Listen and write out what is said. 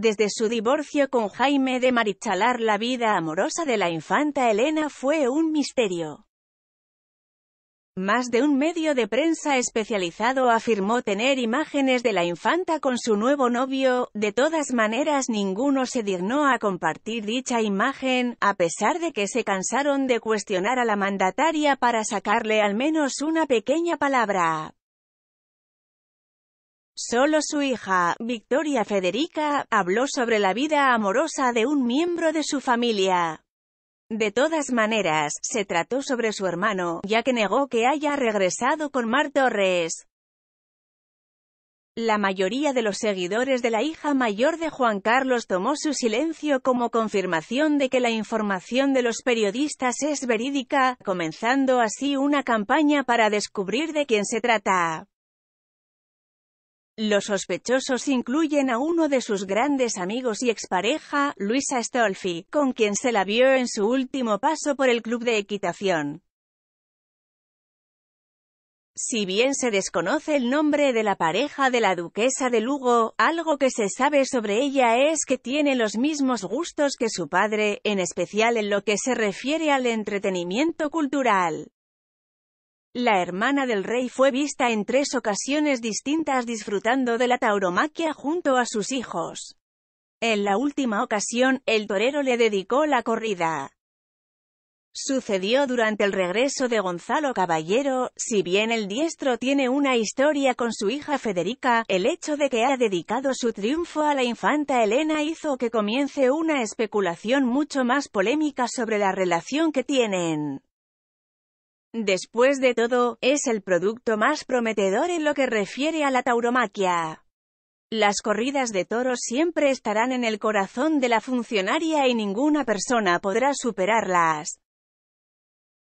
Desde su divorcio con Jaime de Marichalar la vida amorosa de la infanta Elena fue un misterio. Más de un medio de prensa especializado afirmó tener imágenes de la infanta con su nuevo novio, de todas maneras ninguno se dignó a compartir dicha imagen, a pesar de que se cansaron de cuestionar a la mandataria para sacarle al menos una pequeña palabra. Solo su hija, Victoria Federica, habló sobre la vida amorosa de un miembro de su familia. De todas maneras, se trató sobre su hermano, ya que negó que haya regresado con Mar Torres. La mayoría de los seguidores de la hija mayor de Juan Carlos tomó su silencio como confirmación de que la información de los periodistas es verídica, comenzando así una campaña para descubrir de quién se trata. Los sospechosos incluyen a uno de sus grandes amigos y expareja, Luisa Stolfi, con quien se la vio en su último paso por el club de equitación. Si bien se desconoce el nombre de la pareja de la duquesa de Lugo, algo que se sabe sobre ella es que tiene los mismos gustos que su padre, en especial en lo que se refiere al entretenimiento cultural. La hermana del rey fue vista en tres ocasiones distintas disfrutando de la tauromaquia junto a sus hijos. En la última ocasión, el torero le dedicó la corrida. Sucedió durante el regreso de Gonzalo Caballero, si bien el diestro tiene una historia con su hija Federica, el hecho de que ha dedicado su triunfo a la infanta Elena hizo que comience una especulación mucho más polémica sobre la relación que tienen. Después de todo, es el producto más prometedor en lo que refiere a la tauromaquia. Las corridas de toros siempre estarán en el corazón de la funcionaria y ninguna persona podrá superarlas.